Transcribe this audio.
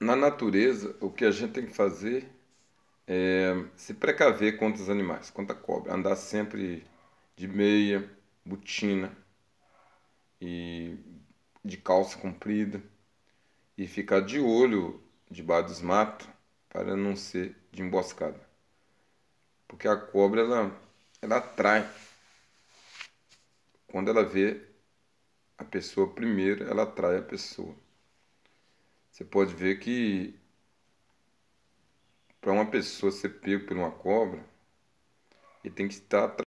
na natureza, o que a gente tem que fazer é se precaver contra os animais, contra a cobra. Andar sempre de meia, botina e de calça comprida e ficar de olho debaixo dos matos para não ser de emboscada. Porque a cobra ela, ela atrai. Quando ela vê a pessoa primeiro, ela atrai a pessoa. Você pode ver que para uma pessoa ser pego por uma cobra, ele tem que estar